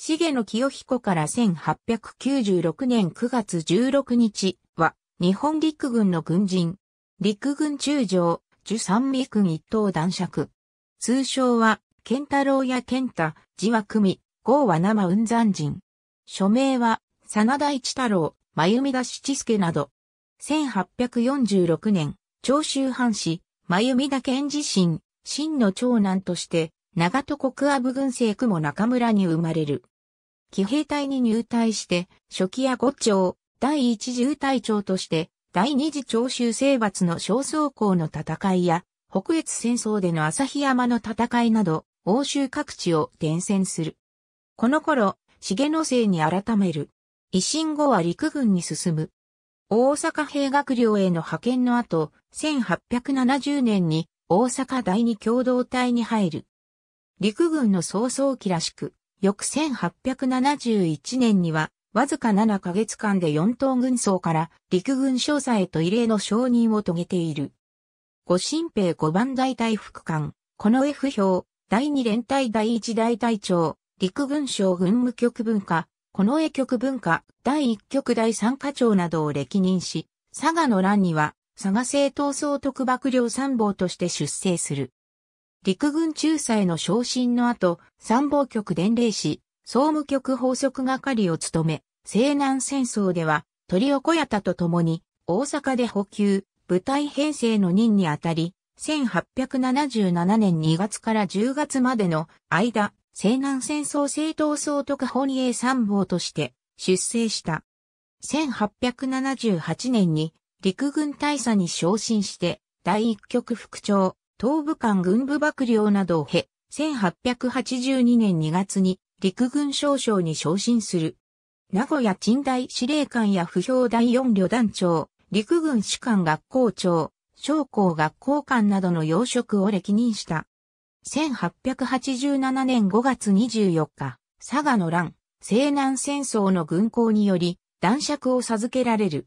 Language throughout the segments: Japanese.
重野清彦から1896年9月16日は、日本陸軍の軍人、陸軍中将、十三味軍一等男爵。通称は、健太郎や健太、字は組、号は生雲山人。署名は、真田一太郎、真由美田七助など。1846年、長州藩士、真由美田健自身、真の長男として、長戸国阿武軍政区も中村に生まれる。騎兵隊に入隊して、初期や五長、第一次隊長として、第二次長州征伐の小総校の戦いや、北越戦争での旭山の戦いなど、欧州各地を伝戦する。この頃、重野勢に改める。維新後は陸軍に進む。大阪兵学寮への派遣の後、1870年に大阪第二共同体に入る。陸軍の早操期らしく、翌1871年には、わずか7ヶ月間で4等軍曹から陸軍少佐へと異例の承認を遂げている。五新兵五番大隊副官、この F 表、第2連隊第1大隊長、陸軍省軍務局文化、この絵局文化、第1局第3課長などを歴任し、佐賀の乱には、佐賀製闘争特幕僚参謀として出征する。陸軍中佐への昇進の後、参謀局伝令士、総務局法則係を務め、西南戦争では、鳥横屋田と共に、大阪で補給、部隊編成の任にあたり、1877年2月から10月までの間、西南戦争政党総督本営参謀として出征した。1878年に陸軍大佐に昇進して第一局副長、東部間軍部幕僚などを経、1882年2月に陸軍少将に昇進する。名古屋近代司令官や不評第4旅団長、陸軍士官学校長、将校学校官などの要職を歴任した。1887年5月24日、佐賀の乱、西南戦争の軍港により、男爵を授けられる。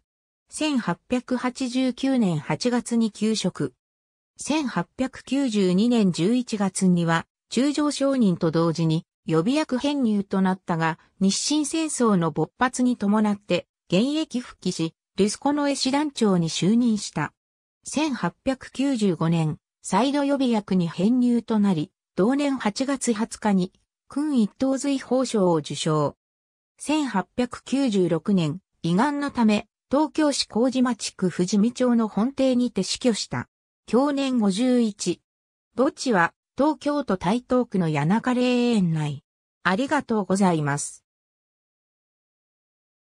1889年8月に休職。1892年11月には、中将承認と同時に予備役編入となったが、日清戦争の勃発に伴って現役復帰し、ルスコノエ師団長に就任した。1895年、再度予備役に編入となり、同年8月20日に、君一等随法賞を受賞。1896年、胃がんのため、東京市麹町区富士見町の本邸にて死去した。享年51。墓地は東京都台東区の谷中霊園内。ありがとうございます。